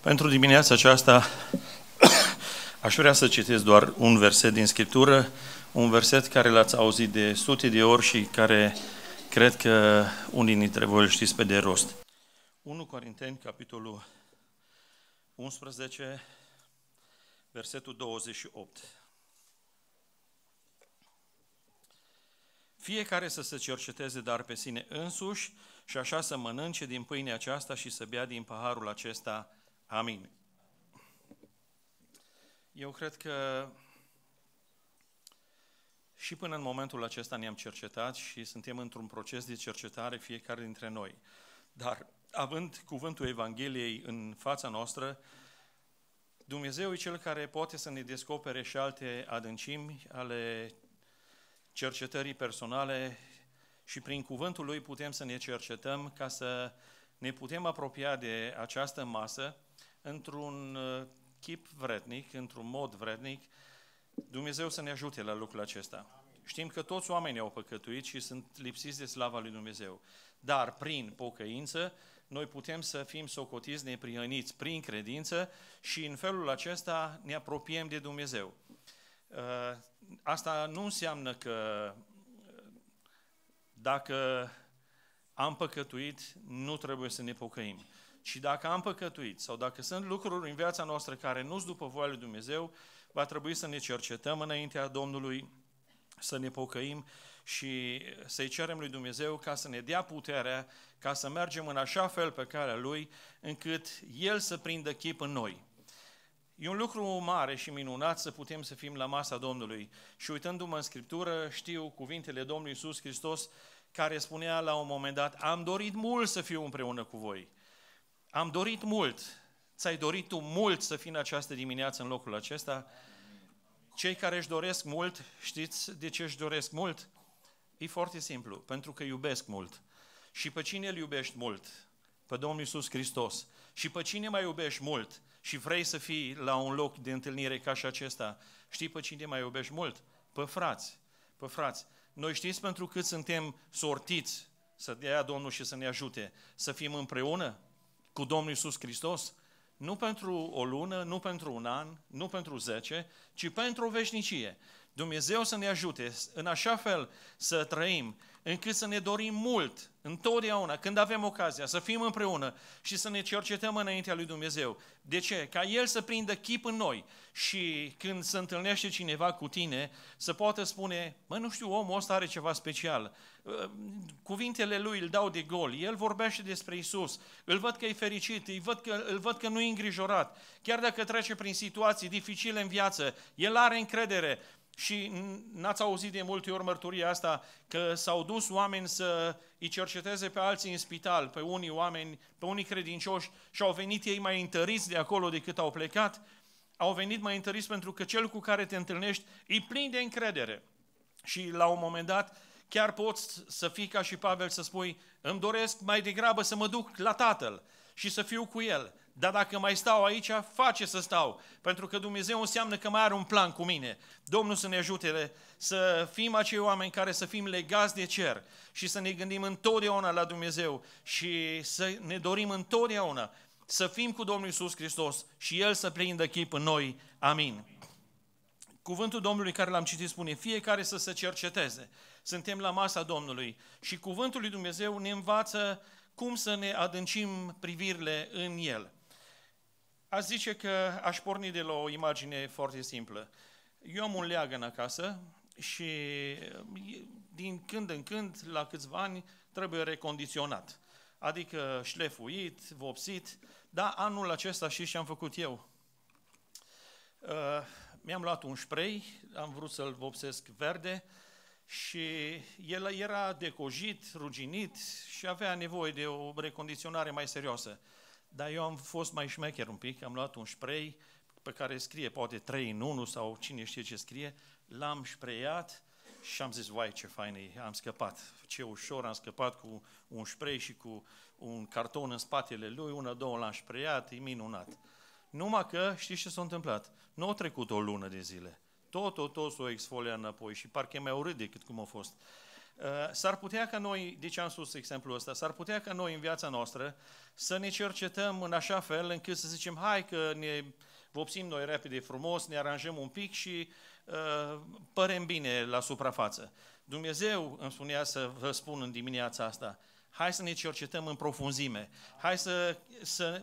Pentru dimineața aceasta aș vrea să citesc doar un verset din Scriptură, un verset care l-ați auzit de sute de ori și care cred că unii dintre voi știți pe de rost. 1 Corinteni, capitolul 11, versetul 28. Fiecare să se cerceteze dar pe sine însuși și așa să mănânce din pâinea aceasta și să bea din paharul acesta Amin. Eu cred că și până în momentul acesta ne-am cercetat și suntem într-un proces de cercetare fiecare dintre noi. Dar având cuvântul Evangheliei în fața noastră, Dumnezeu e Cel care poate să ne descopere și alte adâncimi ale cercetării personale și prin cuvântul Lui putem să ne cercetăm ca să ne putem apropia de această masă într-un uh, chip vrednic, într-un mod vrednic. Dumnezeu să ne ajute la lucrul acesta. Știm că toți oamenii au păcătuit și sunt lipsiți de slava lui Dumnezeu. Dar prin pocăință noi putem să fim socotiți neprihăniți prin credință și în felul acesta ne apropiem de Dumnezeu. Uh, asta nu înseamnă că uh, dacă am păcătuit, nu trebuie să ne pocăim. Și dacă am păcătuit sau dacă sunt lucruri în viața noastră care nu sunt după voia lui Dumnezeu, va trebui să ne cercetăm înaintea Domnului, să ne pocăim și să-i cerem lui Dumnezeu ca să ne dea puterea, ca să mergem în așa fel pe calea Lui, încât El să prindă chip în noi. E un lucru mare și minunat să putem să fim la masa Domnului. Și uitându-mă în Scriptură, știu cuvintele Domnului Iisus Hristos care spunea la un moment dat, am dorit mult să fiu împreună cu voi. Am dorit mult, ți-ai dorit tu mult să fii în această dimineață în locul acesta. Cei care își doresc mult, știți de ce își doresc mult? E foarte simplu, pentru că iubesc mult. Și pe cine îl iubești mult? Pe Domnul Iisus Hristos. Și pe cine mai iubești mult și vrei să fii la un loc de întâlnire ca și acesta, știi pe cine mai iubești mult? Pe frați. Pe frați. Noi știți pentru cât suntem sortiți să dea Domnul și să ne ajute să fim împreună? cu Domnul Isus Hristos, nu pentru o lună, nu pentru un an, nu pentru zece, ci pentru o veșnicie. Dumnezeu să ne ajute în așa fel să trăim încât să ne dorim mult, întotdeauna, când avem ocazia, să fim împreună și să ne cercetăm înaintea lui Dumnezeu. De ce? Ca El să prindă chip în noi și când se întâlnește cineva cu tine, să poată spune, mă, nu știu, omul ăsta are ceva special. Uh, cuvintele lui îl dau de gol, el vorbește despre Isus, îl văd că e fericit, îl văd că, îl văd că nu e îngrijorat. Chiar dacă trece prin situații dificile în viață, el are încredere, și n-ați auzit de multe ori mărturia asta că s-au dus oameni să îi cerceteze pe alții în spital, pe unii oameni, pe unii credincioși și au venit ei mai întăriți de acolo decât au plecat, au venit mai întăriți pentru că cel cu care te întâlnești îi plin de încredere. Și la un moment dat chiar poți să fii ca și Pavel să spui, îmi doresc mai degrabă să mă duc la tatăl și să fiu cu el dar dacă mai stau aici, face să stau. Pentru că Dumnezeu înseamnă că mai are un plan cu mine. Domnul să ne ajute să fim acei oameni care să fim legați de cer și să ne gândim întotdeauna la Dumnezeu și să ne dorim întotdeauna să fim cu Domnul Isus Hristos și El să prindă chip în noi. Amin. Cuvântul Domnului care l-am citit spune, fiecare să se cerceteze. Suntem la masa Domnului și cuvântul lui Dumnezeu ne învață cum să ne adâncim privirile în El. Aș zice că aș porni de la o imagine foarte simplă. Eu am un leagăn acasă și din când în când, la câțiva ani, trebuie recondiționat. Adică șlefuit, vopsit, dar anul acesta și ce am făcut eu. Uh, mi-am luat un spray, am vrut să-l vopsesc verde și el era decojit, ruginit și avea nevoie de o recondiționare mai serioasă dar eu am fost mai șmecher un pic, am luat un spray pe care scrie poate 3 în 1 sau cine știe ce scrie, l-am spreiat și am zis, vai ce fain e, am scăpat, ce ușor, am scăpat cu un spray și cu un carton în spatele lui, una, două l-am spreiat, e minunat. Numai că, știți ce s-a întâmplat? Nu a trecut o lună de zile. Tot, tot, tot s-o exfolia înapoi și parcă e mai urât decât cum a fost. Eh, s-ar putea ca noi, de ce am spus exemplul ăsta, s-ar putea ca noi în viața noastră să ne cercetăm în așa fel încât să zicem, hai că ne vopsim noi repede frumos, ne aranjăm un pic și eh, părem bine la suprafață. Dumnezeu îmi spunea să vă spun în dimineața asta, hai să ne cercetăm în profunzime, hai să, să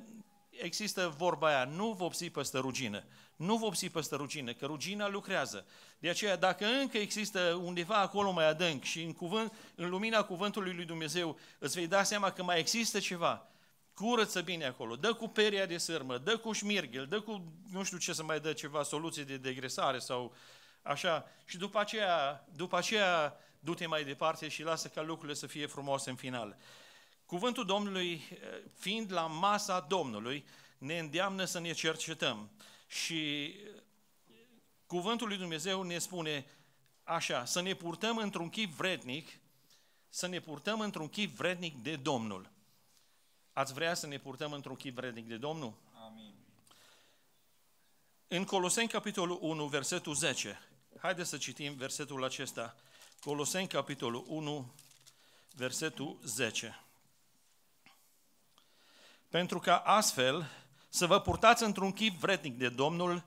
există vorba aia, nu vopsi peste rugină. Nu vopsi peste rugină, că rugina lucrează. De aceea, dacă încă există undeva acolo mai adânc și în, cuvânt, în lumina cuvântului lui Dumnezeu îți vei da seama că mai există ceva, curăță bine acolo, dă cu peria de sârmă, dă cu șmirghel, dă cu, nu știu ce să mai dă ceva, soluții de degresare sau așa. Și după aceea, după aceea du-te mai departe și lasă ca lucrurile să fie frumoase în final. Cuvântul Domnului, eh, fiind la masa Domnului, ne îndeamnă să ne cercetăm. Și eh, cuvântul lui Dumnezeu ne spune așa, să ne purtăm într-un chip vrednic, să ne purtăm într-un chip vrednic de Domnul. Ați vrea să ne purtăm într-un chip vrednic de Domnul? Amin. În Coloseni, capitolul 1, versetul 10. Haideți să citim versetul acesta. Coloseni, capitolul 1, versetul 10 pentru că astfel să vă purtați într-un chip vretnic de Domnul,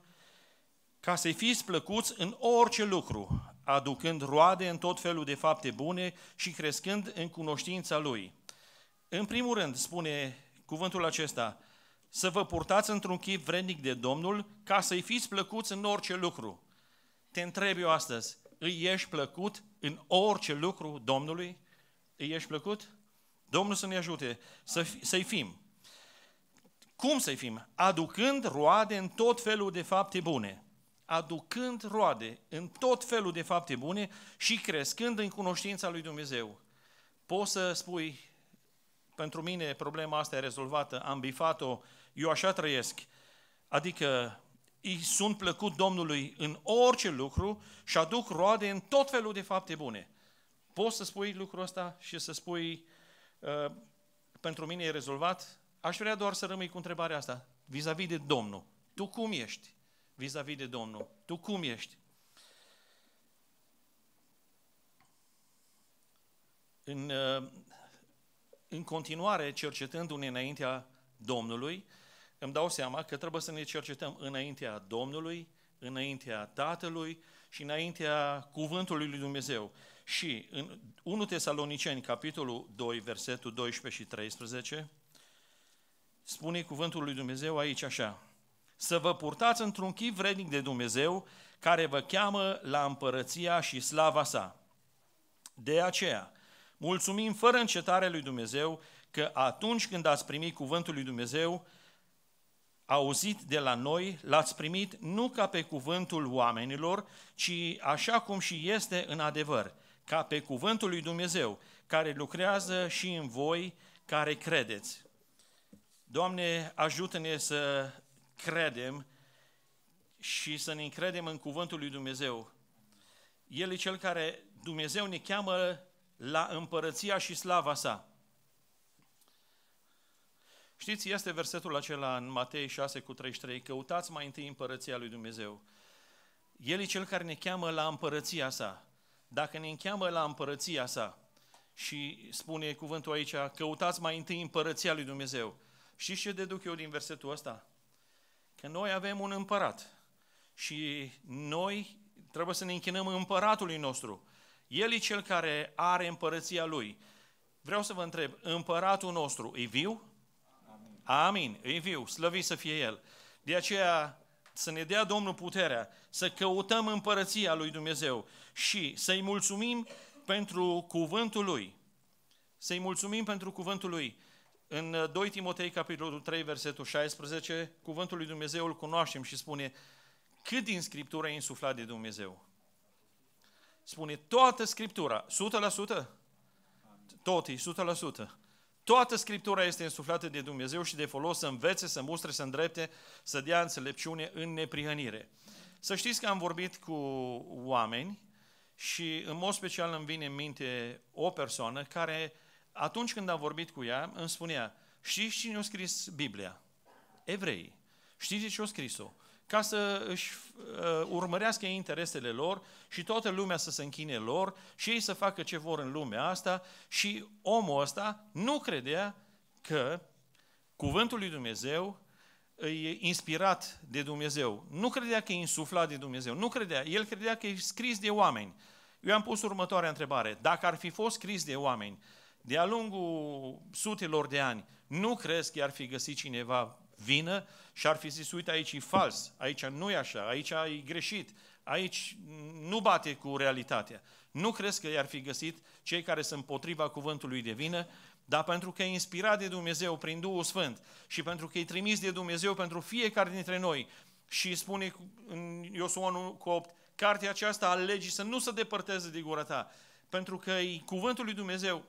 ca să-i fiți plăcuți în orice lucru, aducând roade în tot felul de fapte bune și crescând în cunoștința Lui. În primul rând, spune cuvântul acesta, să vă purtați într-un chip vrednic de Domnul, ca să-i fiți plăcuți în orice lucru. Te întreb eu astăzi, îi ești plăcut în orice lucru Domnului? Îi ești plăcut? Domnul să ne ajute să, să-i fim cum să fim? Aducând roade în tot felul de fapte bune. Aducând roade în tot felul de fapte bune și crescând în cunoștința lui Dumnezeu. Poți să spui, pentru mine problema asta e rezolvată, am bifat-o, eu așa trăiesc. Adică îi sunt plăcut Domnului în orice lucru și aduc roade în tot felul de fapte bune. Poți să spui lucrul ăsta și să spui, uh, pentru mine e rezolvat, Aș vrea doar să rămâi cu întrebarea asta, vis-a-vis de Domnul. Tu cum ești? Vis-a-vis de Domnul. Tu cum ești? În, uh, în continuare, cercetându-ne înaintea Domnului, îmi dau seama că trebuie să ne cercetăm înaintea Domnului, înaintea Tatălui și înaintea Cuvântului lui Dumnezeu. Și în 1 Tesaloniceni, capitolul 2, versetul 12 și 13, spune cuvântul lui Dumnezeu aici așa, să vă purtați într-un chip vrednic de Dumnezeu care vă cheamă la împărăția și slava sa. De aceea, mulțumim fără încetare lui Dumnezeu că atunci când ați primit cuvântul lui Dumnezeu, auzit de la noi, l-ați primit nu ca pe cuvântul oamenilor, ci așa cum și este în adevăr, ca pe cuvântul lui Dumnezeu, care lucrează și în voi care credeți. Doamne, ajută-ne să credem și să ne încredem în cuvântul lui Dumnezeu. El e cel care Dumnezeu ne cheamă la împărăția și slava sa. Știți, este versetul acela în Matei 6 cu 33, căutați mai întâi împărăția lui Dumnezeu. El e cel care ne cheamă la împărăția sa. Dacă ne cheamă la împărăția sa și spune cuvântul aici, căutați mai întâi împărăția lui Dumnezeu, și ce deduc eu din versetul ăsta? Că noi avem un împărat și noi trebuie să ne închinăm împăratului nostru. El e cel care are împărăția lui. Vreau să vă întreb, împăratul nostru e viu? Amin. Amin. E viu, slăvit să fie el. De aceea să ne dea Domnul puterea să căutăm împărăția lui Dumnezeu și să-i mulțumim pentru cuvântul lui. Să-i mulțumim pentru cuvântul lui. În 2 uh, Timotei, capitolul 3, versetul 16, cuvântul lui Dumnezeu îl cunoaștem și spune cât din Scriptură e insuflat de Dumnezeu. Spune toată Scriptura, 100%? Tot e 100%. Toată Scriptura este insuflată de Dumnezeu și de folos să învețe, să mustre, să îndrepte, să dea înțelepciune în neprihănire. Să știți că am vorbit cu oameni și în mod special îmi vine în minte o persoană care uh, atunci când am vorbit cu ea, îmi spunea, știți cine a scris Biblia? Evrei. Știți ce a scris-o? Ca să își uh, urmărească interesele lor și toată lumea să se închine lor și ei să facă ce vor în lumea asta și omul ăsta nu credea că cuvântul lui Dumnezeu e inspirat de Dumnezeu. Nu credea că e insuflat de Dumnezeu. Nu credea. El credea că e scris de oameni. Eu am pus următoarea întrebare. Dacă ar fi fost scris de oameni, de-a lungul sutelor de ani, nu crezi că ar fi găsit cineva vină și ar fi zis, uite, aici e fals, aici nu e așa, aici ai greșit, aici nu bate cu realitatea. Nu crezi că i-ar fi găsit cei care sunt potriva cuvântului de vină, dar pentru că e inspirat de Dumnezeu prin Duhul Sfânt și pentru că e trimis de Dumnezeu pentru fiecare dintre noi și spune în 1 cu 8, cartea aceasta a legii să nu se depărteze de gura ta, pentru că e cuvântul lui Dumnezeu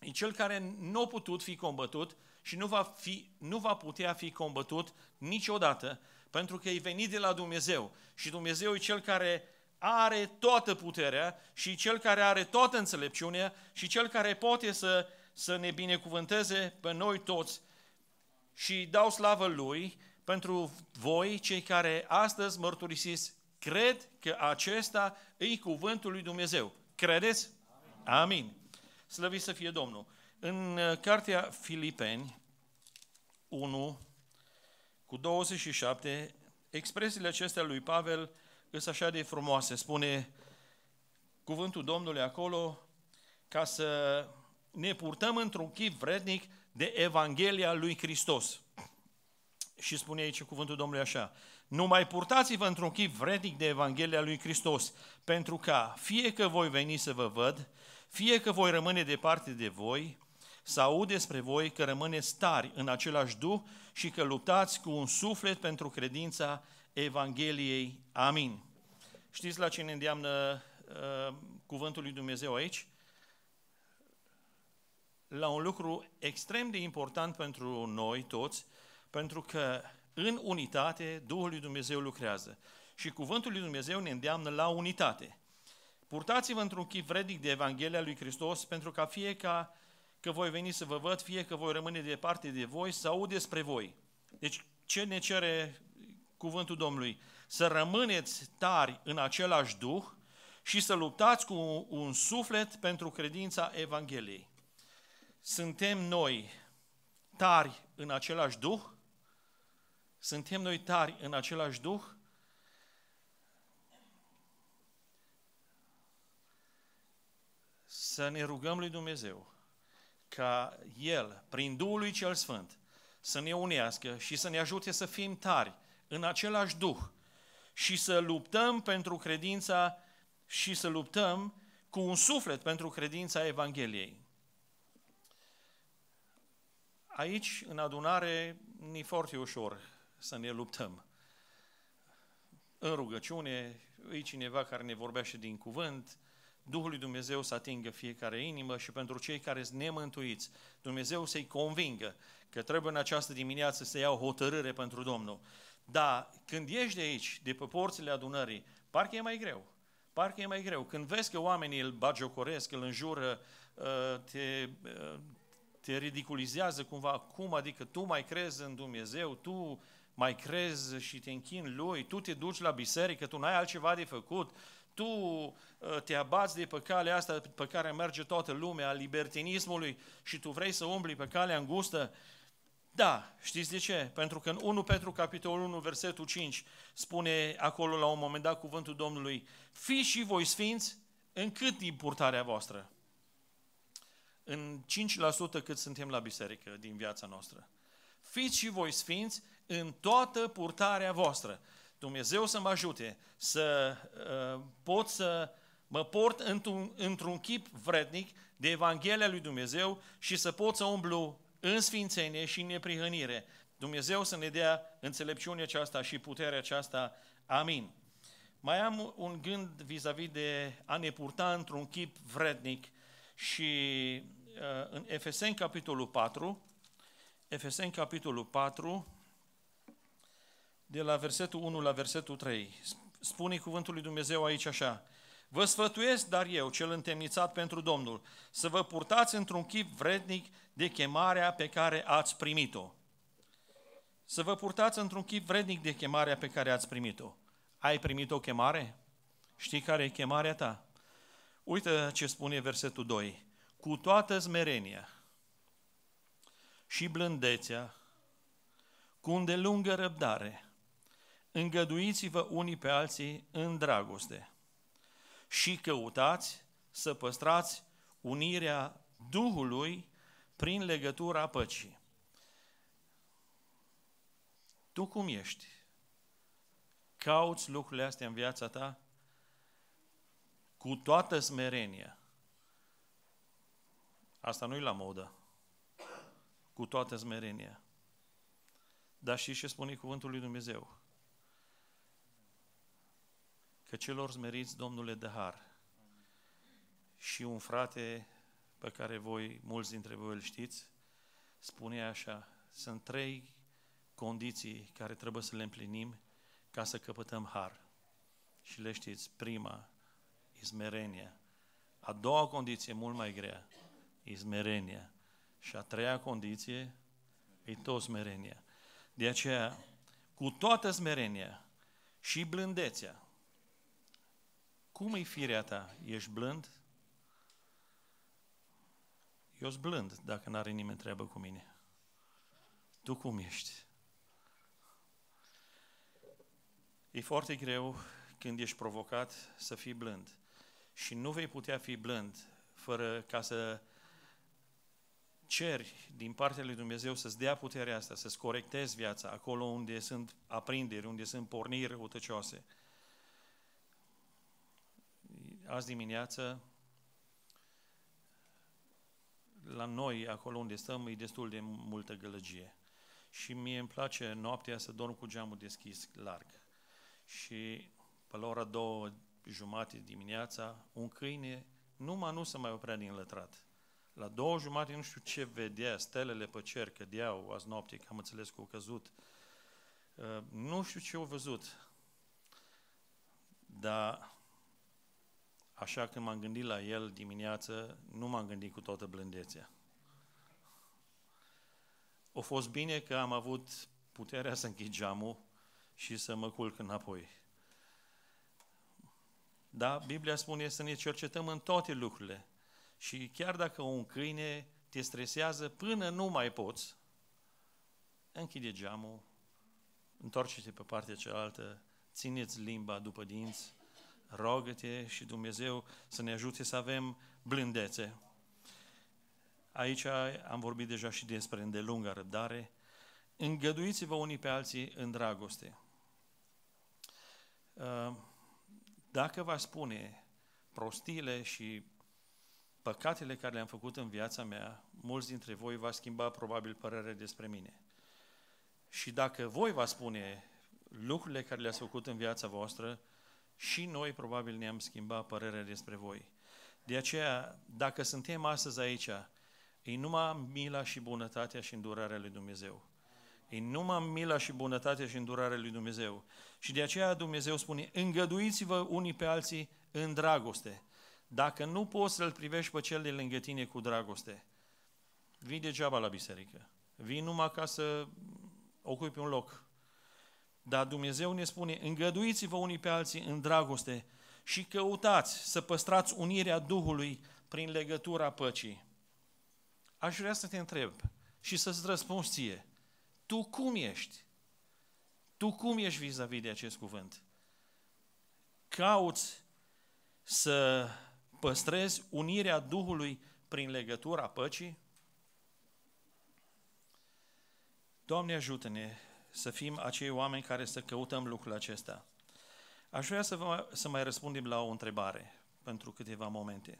E cel care nu a putut fi combătut și nu va, fi, nu va putea fi combătut niciodată, pentru că e venit de la Dumnezeu. Și Dumnezeu e cel care are toată puterea și cel care are toată înțelepciunea și cel care poate să, să ne binecuvânteze pe noi toți. Și dau slavă lui pentru voi, cei care astăzi mărturisiți, cred că acesta e cuvântul lui Dumnezeu. Credeți? Amin. Amin. Slăvit să fie Domnul! În uh, cartea Filipeni 1 cu 27, expresiile acestea lui Pavel sunt așa de frumoase. Spune cuvântul Domnului acolo ca să ne purtăm într-un chip vrednic de Evanghelia lui Hristos. Și spune aici cuvântul Domnului așa, nu mai purtați-vă într-un chip vrednic de Evanghelia lui Hristos, pentru ca fie că voi veni să vă văd, fie că voi rămâne departe de voi, sau despre voi că rămâneți tari în același duh și că luptați cu un suflet pentru credința Evangheliei. Amin. Știți la ce ne îndeamnă uh, cuvântul lui Dumnezeu aici? La un lucru extrem de important pentru noi toți, pentru că în unitate Duhul lui Dumnezeu lucrează. Și cuvântul lui Dumnezeu ne îndeamnă la unitate. Purtați-vă într-un chip vrednic de Evanghelia lui Hristos, pentru ca fie ca că voi veni să vă văd, fie că voi rămâne departe de voi, să aud despre voi. Deci ce ne cere cuvântul Domnului? Să rămâneți tari în același duh și să luptați cu un suflet pentru credința Evangheliei. Suntem noi tari în același duh? Suntem noi tari în același duh? să ne rugăm lui Dumnezeu ca El, prin Duhul lui Cel Sfânt, să ne unească și să ne ajute să fim tari în același Duh și să luptăm pentru credința și să luptăm cu un suflet pentru credința Evangheliei. Aici, în adunare, ni foarte ușor să ne luptăm. În rugăciune, e cineva care ne vorbește din cuvânt, Duhul lui Dumnezeu să atingă fiecare inimă și pentru cei care sunt nemântuiți, Dumnezeu să-i convingă că trebuie în această dimineață să iau hotărâre pentru Domnul. Dar când ieși de aici, de pe porțile adunării, parcă e mai greu. Parcă e mai greu. Când vezi că oamenii îl bagiocoresc, îl înjură, ă, te, ă, te ridiculizează cumva, cum adică tu mai crezi în Dumnezeu, tu mai crezi și te închin lui, tu te duci la biserică, tu n-ai altceva de făcut, tu ă, te abați de pe calea asta pe care merge toată lumea, a libertinismului și tu vrei să umbli pe calea îngustă? Da, știți de ce? Pentru că în 1 Petru, capitolul 1, versetul 5, spune acolo la un moment dat cuvântul Domnului, fiți și voi sfinți cât din purtarea voastră. În 5% cât suntem la biserică din viața noastră. Fiți și voi sfinți în toată purtarea voastră. Dumnezeu să mă ajute să uh, pot să mă port într-un, într-un chip vrednic de Evanghelia lui Dumnezeu și să pot să umblu în sfințenie și în neprihănire. Dumnezeu să ne dea înțelepciunea aceasta și puterea aceasta. Amin. Mai am un gând vis-a-vis de a ne purta într-un chip vrednic și uh, în Efeseni capitolul 4, Efeseni capitolul 4, de la versetul 1 la versetul 3. Spune cuvântul lui Dumnezeu aici așa. Vă sfătuiesc, dar eu, cel întemnițat pentru Domnul, să vă purtați într-un chip vrednic de chemarea pe care ați primit-o. Să vă purtați într-un chip vrednic de chemarea pe care ați primit-o. Ai primit o chemare? Știi care e chemarea ta? Uite ce spune versetul 2. Cu toată smerenia și blândețea, cu îndelungă răbdare, îngăduiți-vă unii pe alții în dragoste și căutați să păstrați unirea Duhului prin legătura păcii. Tu cum ești? Cauți lucrurile astea în viața ta? Cu toată smerenia. Asta nu-i la modă. Cu toată smerenia. Dar și ce spune cuvântul lui Dumnezeu? că celor smeriți domnule de har. Și un frate pe care voi, mulți dintre voi îl știți, spune așa, sunt trei condiții care trebuie să le împlinim ca să căpătăm har. Și le știți, prima, izmerenia. A doua condiție, mult mai grea, izmerenia. Și a treia condiție, e tot smerenia. De aceea, cu toată smerenia și blândețea, cum e firea ta? Ești blând? Eu sunt blând dacă n-are nimeni treabă cu mine. Tu cum ești? E foarte greu când ești provocat să fii blând. Și nu vei putea fi blând fără ca să ceri din partea lui Dumnezeu să-ți dea puterea asta, să-ți corectezi viața acolo unde sunt aprinderi, unde sunt porniri răutăcioase azi dimineață, la noi, acolo unde stăm, e destul de multă gălăgie. Și mie îmi place noaptea să dorm cu geamul deschis larg. Și pe la ora două jumate dimineața, un câine numai nu se mai oprea din lătrat. La două jumate nu știu ce vedea, stelele pe cer cădeau azi noapte, că am înțeles că au căzut. Uh, nu știu ce au văzut, dar Așa că m-am gândit la el dimineață, nu m-am gândit cu toată blândețea. O fost bine că am avut puterea să închid geamul și să mă culc înapoi. Da, Biblia spune să ne cercetăm în toate lucrurile. Și chiar dacă un câine te stresează până nu mai poți, închide geamul, întoarce-te pe partea cealaltă, țineți limba după dinți rogă-te și Dumnezeu să ne ajute să avem blândețe. Aici am vorbit deja și despre îndelunga răbdare. Îngăduiți-vă unii pe alții în dragoste. Uh, dacă vă spune prostiile și păcatele care le-am făcut în viața mea, mulți dintre voi va schimba probabil părerea despre mine. Și dacă voi va spune lucrurile care le-ați făcut în viața voastră, și noi probabil ne-am schimbat părerea despre voi. De aceea, dacă suntem astăzi aici, e numai mila și bunătatea și îndurarea lui Dumnezeu. E numai mila și bunătatea și îndurarea lui Dumnezeu. Și de aceea Dumnezeu spune, îngăduiți-vă unii pe alții în dragoste. Dacă nu poți să-l privești pe cel de lângă tine cu dragoste, vii degeaba la biserică. Vii numai ca să ocupi un loc. Dar Dumnezeu ne spune, îngăduiți-vă unii pe alții în dragoste și căutați să păstrați unirea Duhului prin legătura păcii. Aș vrea să te întreb și să-ți răspunzi ție, tu cum ești? Tu cum ești vis-a-vis de acest cuvânt? Cauți să păstrezi unirea Duhului prin legătura păcii? Doamne ajută-ne să fim acei oameni care să căutăm lucrul acesta. Aș vrea să, vă, să mai răspundem la o întrebare pentru câteva momente.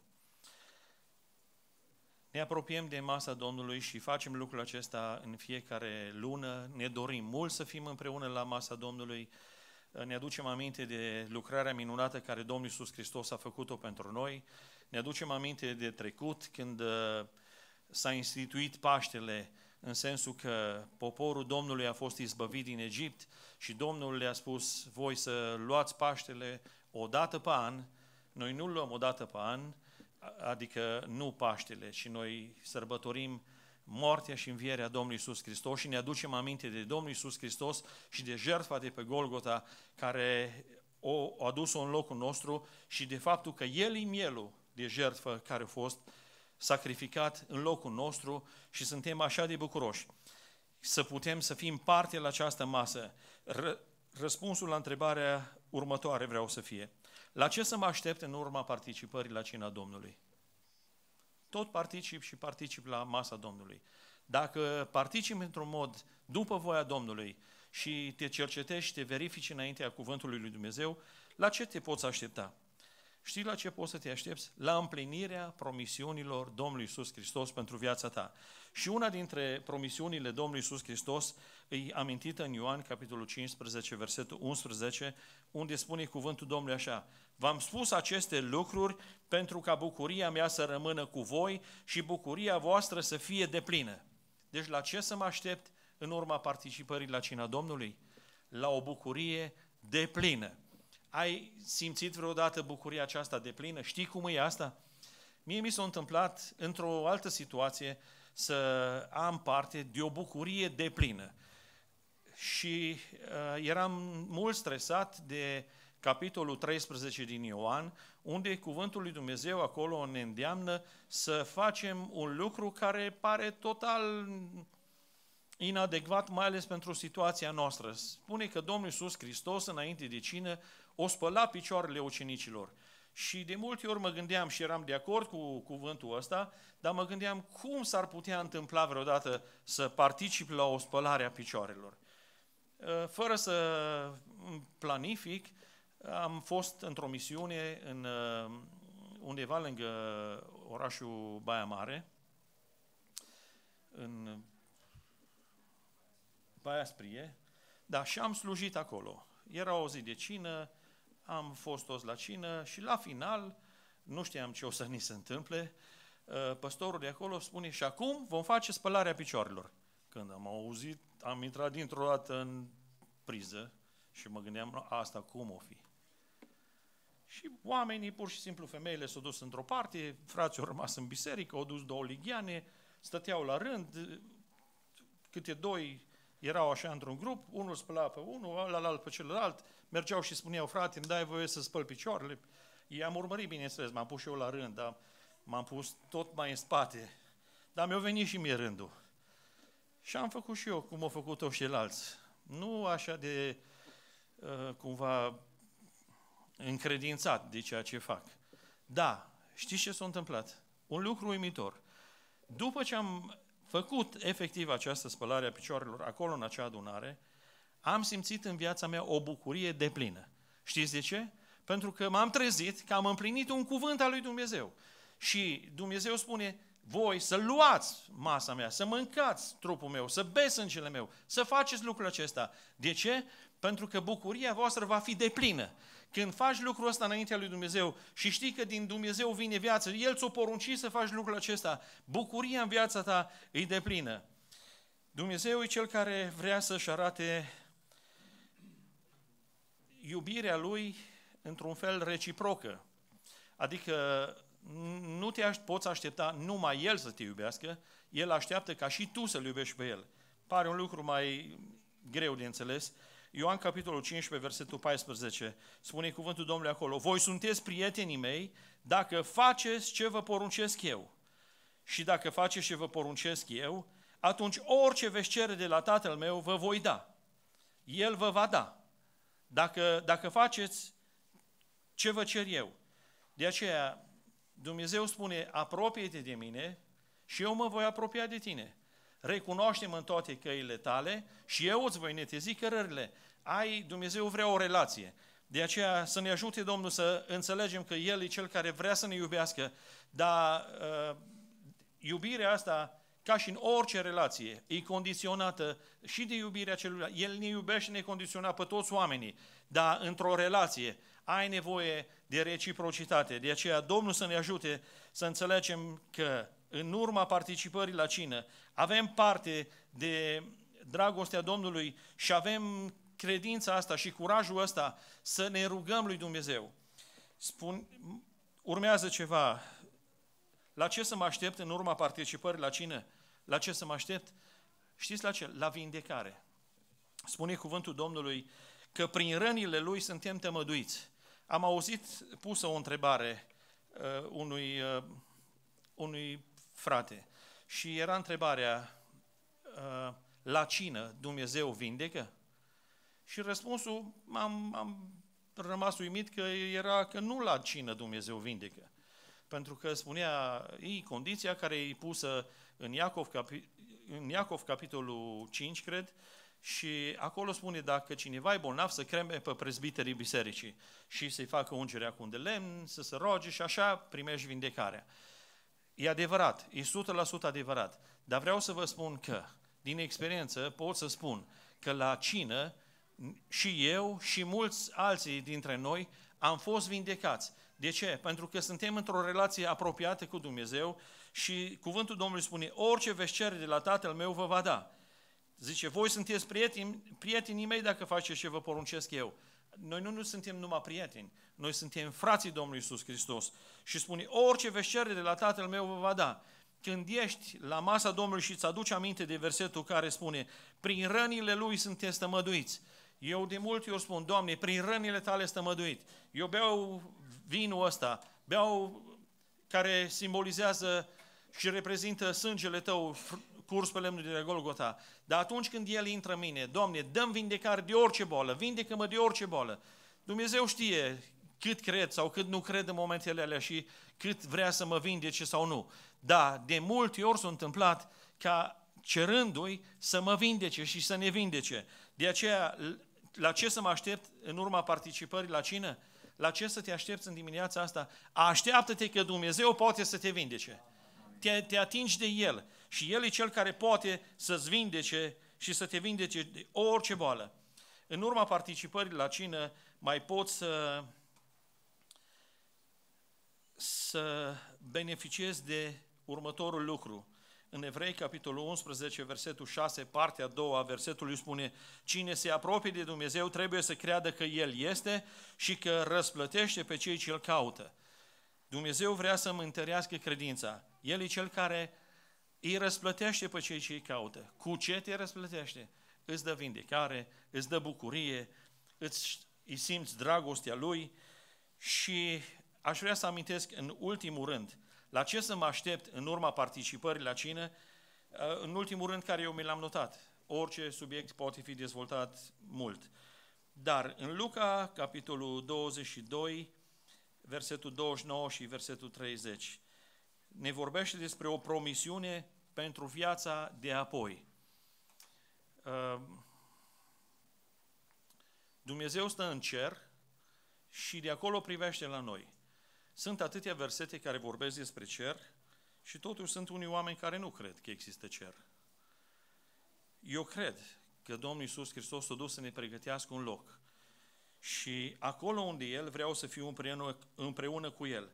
Ne apropiem de masa Domnului și facem lucrul acesta în fiecare lună, ne dorim mult să fim împreună la masa Domnului, ne aducem aminte de lucrarea minunată care Domnul Iisus Hristos a făcut-o pentru noi, ne aducem aminte de trecut când uh, s-a instituit Paștele, în sensul că poporul Domnului a fost izbăvit din Egipt și Domnul le-a spus, voi să luați Paștele o dată pe an, noi nu luăm o dată pe an, adică nu Paștele, și noi sărbătorim moartea și învierea Domnului Iisus Hristos și ne aducem aminte de Domnul Iisus Hristos și de jertfa de pe Golgota care o a adus-o în locul nostru și de faptul că El e mielul de jertfă care a fost uh, sacrificat în locul nostru și suntem așa de bucuroși să putem să fim parte la această masă. Ră, răspunsul la întrebarea următoare vreau să fie. La ce să mă aștept în urma participării la cina Domnului? Tot particip și particip la masa Domnului. Dacă particip într-un mod după voia Domnului și te cercetești, te verifici înaintea cuvântului lui Dumnezeu, la ce te poți aștepta? știi la ce poți să te aștepți? La împlinirea promisiunilor Domnului Isus Hristos pentru viața ta. Și una dintre promisiunile Domnului Isus Hristos e amintită în Ioan, capitolul 15, versetul 11, unde spune cuvântul Domnului așa, V-am spus aceste lucruri pentru ca bucuria mea să rămână cu voi și bucuria voastră să fie deplină. Deci la ce să mă aștept în urma participării la cina Domnului? La o bucurie deplină. Ai simțit vreodată bucuria aceasta de plină? Știi cum e asta? Mie mi s-a întâmplat într-o altă situație să am parte de o bucurie de plină. Și uh, eram mult stresat de capitolul 13 din Ioan, unde cuvântul lui Dumnezeu acolo ne îndeamnă să facem un lucru care pare total inadecvat, mai ales pentru situația noastră. Spune că Domnul Iisus Hristos, înainte de cină, o spăla picioarele ucenicilor. Și de multe ori mă gândeam și eram de acord cu cuvântul ăsta, dar mă gândeam cum s-ar putea întâmpla vreodată să particip la o spălare a picioarelor. Ă, fără să planific, am fost într-o misiune în, ă, undeva lângă orașul Baia Mare, în Baia Sprie, da, și am slujit acolo. Era o zi de cină, am fost toți la cină și la final, nu știam ce o să ni se întâmple, ă, păstorul de acolo spune, și acum vom face spălarea picioarelor. Când am auzit, am intrat dintr-o dată în priză și mă gândeam, asta cum o fi? Și oamenii, pur și simplu femeile s-au dus într-o parte, frații au rămas în biserică, au dus două ligiane, stăteau la rând, câte doi erau așa într-un grup, unul spăla pe unul, alalt pe celălalt, mergeau și spuneau, frate, îmi dai voie să spăl picioarele. I-am urmărit, bineînțeles, m-am pus și eu la rând, dar m-am pus tot mai în spate. Dar mi-a venit și mie rândul. Și am făcut și eu cum au făcut toți ceilalți. Nu așa de uh, cumva încredințat de ceea ce fac. Da, știți ce s-a întâmplat? Un lucru uimitor. După ce am făcut efectiv această spălare a picioarelor acolo în acea adunare, am simțit în viața mea o bucurie deplină. Știți de ce? Pentru că m-am trezit că am împlinit un cuvânt al lui Dumnezeu. Și Dumnezeu spune, voi să luați masa mea, să mâncați trupul meu, să beți sângele meu, să faceți lucrul acesta. De ce? Pentru că bucuria voastră va fi deplină. Când faci lucrul ăsta înaintea lui Dumnezeu și știi că din Dumnezeu vine viață, El ți-o porunci să faci lucrul acesta, bucuria în viața ta îi deplină. Dumnezeu e Cel care vrea să-și arate iubirea Lui într-un fel reciprocă. Adică nu te poți aștepta numai El să te iubească, El așteaptă ca și tu să-L iubești pe El. Pare un lucru mai greu de înțeles, Ioan capitolul 15, versetul 14, spune cuvântul Domnului acolo, voi sunteți prietenii mei dacă faceți ce vă poruncesc eu. Și dacă faceți ce vă poruncesc eu, atunci orice veți cere de la Tatăl meu vă voi da. El vă va da. Dacă, dacă faceți ce vă cer eu. De aceea Dumnezeu spune, apropie-te de mine și eu mă voi apropia de tine recunoaștem în toate căile tale și eu îți voi netezi cărările. Ai, Dumnezeu vrea o relație. De aceea să ne ajute Domnul să înțelegem că El e Cel care vrea să ne iubească, dar uh, iubirea asta, ca și în orice relație, e condiționată și de iubirea celuilalt. El ne iubește necondiționat pe toți oamenii, dar într-o relație ai nevoie de reciprocitate. De aceea Domnul să ne ajute să înțelegem că în urma participării la cină, avem parte de dragostea Domnului și avem credința asta și curajul ăsta să ne rugăm lui Dumnezeu. Spun, urmează ceva. La ce să mă aștept în urma participării la cină? La ce să mă aștept? Știți la ce? La vindecare. Spune cuvântul Domnului că prin rănile lui suntem temăduiți. Am auzit pusă o întrebare uh, unui, uh, unui frate. Și era întrebarea, uh, la cină Dumnezeu vindecă? Și răspunsul, am, am rămas uimit că era că nu la cină Dumnezeu vindecă. Pentru că spunea e condiția care e pusă în Iacov, capi, în Iacov capitolul 5, cred, și acolo spune dacă cineva e bolnav să creme pe prezbiterii bisericii și să-i facă ungerea cu un de lemn, să se roage și așa primești vindecarea. E adevărat, e 100% adevărat, dar vreau să vă spun că, din experiență, pot să spun că la cină și eu și mulți alții dintre noi am fost vindecați. De ce? Pentru că suntem într-o relație apropiată cu Dumnezeu și cuvântul Domnului spune, orice veți cere de la Tatăl meu vă va da. Zice, voi sunteți prieteni, prietenii mei dacă faceți ce vă poruncesc eu. Noi nu, nu suntem numai prieteni, noi suntem frații Domnului Iisus Hristos. Și spune, orice veți cere de la Tatăl meu vă va da. Când ești la masa Domnului și îți aduci aminte de versetul care spune, prin rănile Lui sunteți stămăduiți. Eu de multe ori spun, Doamne, prin rănile Tale stămăduit. Eu beau vinul ăsta, beau care simbolizează și reprezintă sângele Tău curs pe lemnul de Golgota. Dar atunci când El intră în mine, Doamne, dăm vindecare de orice boală, vindecă-mă de orice boală. Dumnezeu știe cât cred sau cât nu cred în momentele alea și cât vrea să mă vindece sau nu. Da, de multe ori s-a întâmplat ca cerându-i să mă vindece și să ne vindece. De aceea, la ce să mă aștept în urma participării la cină? La ce să te aștepți în dimineața asta? Așteaptă-te că Dumnezeu poate să te vindece. Te, te atingi de El și El e Cel care poate să-ți vindece și să te vindece de orice boală. În urma participării la cină mai poți să să beneficiez de următorul lucru. În Evrei, capitolul 11, versetul 6, partea a doua versetul îi spune Cine se apropie de Dumnezeu trebuie să creadă că El este și că răsplătește pe cei ce îl caută. Dumnezeu vrea să-mi întărească credința. El e Cel care îi răsplătește pe cei ce îi caută. Cu ce te răsplătește? Îți dă vindecare, îți dă bucurie, îți, îi simți dragostea Lui și Aș vrea să amintesc în ultimul rând la ce să mă aștept în urma participării la cină, uh, în ultimul rând care eu mi l-am notat. Orice subiect poate fi dezvoltat mult. Dar în Luca, capitolul 22, versetul 29 și versetul 30, ne vorbește despre o promisiune pentru viața de apoi. Uh, Dumnezeu stă în cer și de acolo privește la noi. Sunt atâtea versete care vorbesc despre cer și totuși sunt unii oameni care nu cred că există cer. Eu cred că Domnul Iisus Hristos a dus să ne pregătească un loc. Și acolo unde El, vreau să fiu împreună, împreună cu El.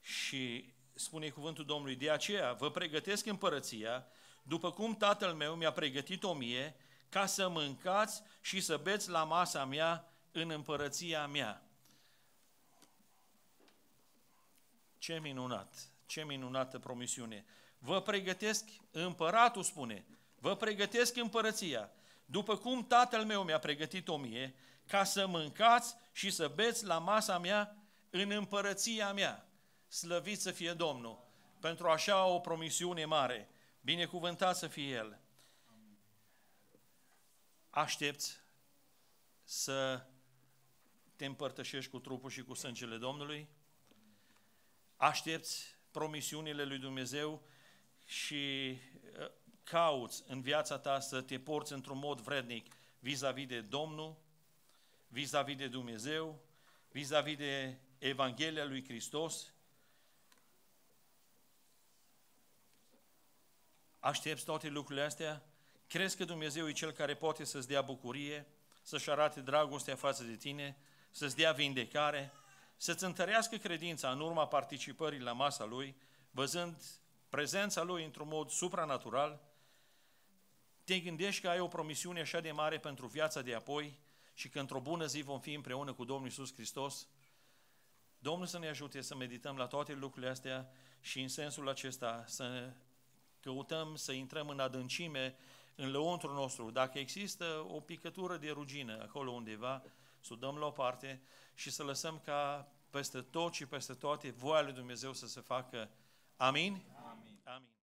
Și spune cuvântul Domnului, de aceea vă pregătesc împărăția, după cum tatăl meu mi-a pregătit o mie, ca să mâncați și să beți la masa mea în împărăția mea. Ce minunat! Ce minunată promisiune! Vă pregătesc, împăratul spune, vă pregătesc împărăția, după cum tatăl meu mi-a pregătit o mie, ca să mâncați și să beți la masa mea în împărăția mea. Slăvit să fie Domnul! Pentru așa o promisiune mare, binecuvântat să fie El! Aștepți să te împărtășești cu trupul și cu sângele Domnului? aștepți promisiunile lui Dumnezeu și uh, cauți în viața ta să te porți într-un mod vrednic vis-a-vis -vis de Domnul, vis-a-vis -vis de Dumnezeu, vis-a-vis -vis de Evanghelia lui Hristos. Aștepți toate lucrurile astea? Crezi că Dumnezeu e Cel care poate să-ți dea bucurie, să-și arate dragostea față de tine, să-ți dea vindecare, să-ți întărească credința în urma participării la masa Lui, văzând prezența Lui într-un mod supranatural, te gândești că ai o promisiune așa de mare pentru viața de apoi și că într-o bună zi vom fi împreună cu Domnul Isus Hristos? Domnul să ne ajute să medităm la toate lucrurile astea și în sensul acesta să căutăm să intrăm în adâncime, în lăuntru nostru. Dacă există o picătură de rugină acolo undeva, să o dăm la o parte și să lăsăm ca peste tot și peste toate voia lui Dumnezeu să se facă. Amin? Amin. Amin.